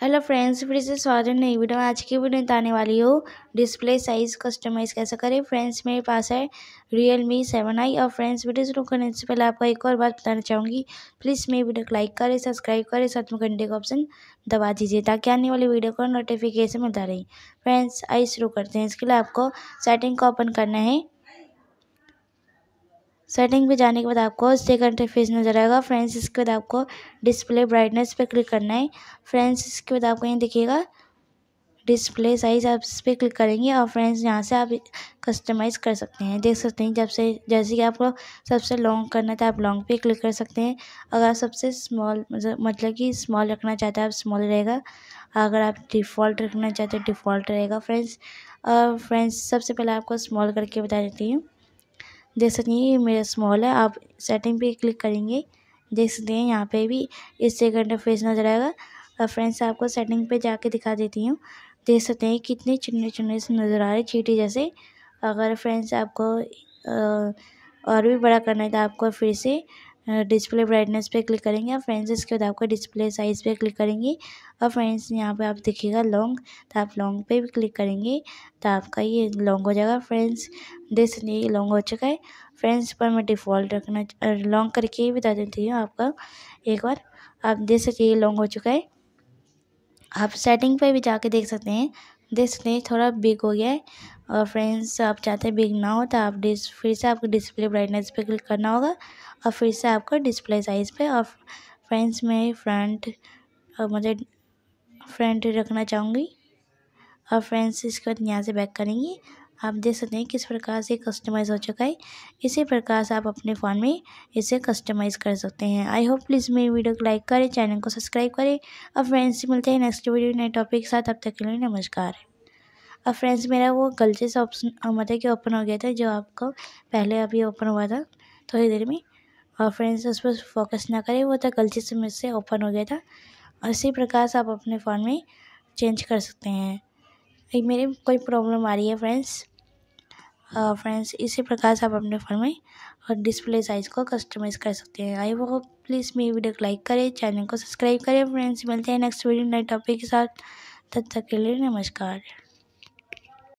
hello friends फिर से स्वागत है नई वीडियो आज की वीडियो बताने वाली हो डिस्प्ले साइज़ कस्टमाइज़ कैसे करें फ्रेंड्स मेरे पास है रियल मी सेवन आई और फ्रेंड्स वीडियो शुरू करने से पहले आपको एक और बात बताना चाहूँगी प्लीज़ मेरी वीडियो को लाइक करें सब्सक्राइब करें साथ में घंटे का ऑप्शन दबा दीजिए ताकि आने वाली वीडियो को नोटिफिकेशन मिलता रहे फ्रेंड्स आई शुरू करते हैं इसके लिए आपको सेटिंग को ओपन करना है सेटिंग पे जाने के बाद आपको सेकंड इंटरफेस नजर आएगा फ्रेंड्स इसके बाद आपको डिस्प्ले ब्राइटनेस पे क्लिक करना है फ्रेंड्स इसके बाद आपको यहाँ दिखेगा डिस्प्ले साइज आप इस पर क्लिक करेंगे और फ्रेंड्स यहाँ से आप कस्टमाइज़ कर सकते हैं देख सकते हैं जब से जैसे कि आपको सबसे लॉन्ग करना था तो आप लॉन्ग पे क्लिक कर सकते हैं अगर आप सबसे स्मॉल मतलब, मतलब कि स्मॉल रखना चाहते हैं आप स्मॉल रहेगा अगर आप डिफ़ॉल्ट रखना चाहते हैं डिफ़ॉल्ट रहेगा फ्रेंड्स और फ्रेंड्स सबसे पहले आपको स्मॉल करके बता देती हूँ देख सकते हैं ये मेरा स्मॉल है आप सेटिंग पे क्लिक करेंगे देख सकते हैं यहाँ पे भी इस जगह फेस नज़र आएगा और फ्रेंड्स आपको सेटिंग पे जाके दिखा देती हूँ देख सकते हैं कितने चुने चुने से नज़र आ रहे चीटी जैसे अगर फ्रेंड्स आपको आ, और भी बड़ा करना है तो आपको फिर से डिस्प्ले ब्राइटनेस पे क्लिक करेंगे और फ्रेंड्स इसके बाद आपको डिस्प्ले साइज़ पे क्लिक करेंगे और फ्रेंड्स यहाँ पे आप देखिएगा लॉन्ग तो आप लॉन्ग पे भी क्लिक करेंगे तो आपका ये लॉन्ग हो जाएगा फ्रेंड्स देख ये लॉन्ग हो चुका है फ्रेंड्स पर मैं डिफ़ॉल्ट रखना लॉन्ग करके ही बता देती हूँ आपका एक बार आप देख सकते ये लॉन्ग हो चुका है आप सेटिंग पर भी जाके देख सकते हैं देख सकते हैं थोड़ा बिग हो गया है और फ्रेंड्स आप चाहते हैं बिग ना हो तो आप डिस फिर से आपको डिस्प्ले ब्राइटनेस पे क्लिक करना होगा और फिर से आपको डिस्प्ले साइज़ पे और फ्रेंड्स में फ्रंट और मुझे फ्रंट रखना चाहूँगी और फ्रेंड्स इसके बाद यहाँ से बैक करेंगी आप देख सकते हैं किस प्रकार से कस्टमाइज़ हो चुका है इसी प्रकार से आप अपने फ़ोन में इसे कस्टमाइज़ कर सकते हैं आई होप प्लीज़ मेरी वीडियो को लाइक करें चैनल को सब्सक्राइब करें और फ्रेंड्स मिलते हैं नेक्स्ट वीडियो नए टॉपिक के साथ अब तक के लिए नमस्कार और फ्रेंड्स मेरा वो गलती से ऑप्शन मतलब कि ओपन हो गया था जो आपको पहले अभी ओपन हुआ था थोड़ी देर में और फ्रेंड्स उस पर फोकस ना करें वो तो गलती से मुझसे ओपन हो गया था और इसी प्रकार से आप अपने फ़ोन में चेंज कर सकते हैं एक कोई प्रॉब्लम आ रही है फ्रेंड्स फ्रेंड्स इसी प्रकार से आप अपने फ़ोन में और डिस्प्ले साइज़ को कस्टमाइज़ कर सकते हैं आई वो प्लीज़ मेरी वीडियो को लाइक करें चैनल को सब्सक्राइब करें फ्रेंड्स मिलते हैं नेक्स्ट वीडियो नए टॉपिक के साथ तब तक के लिए नमस्कार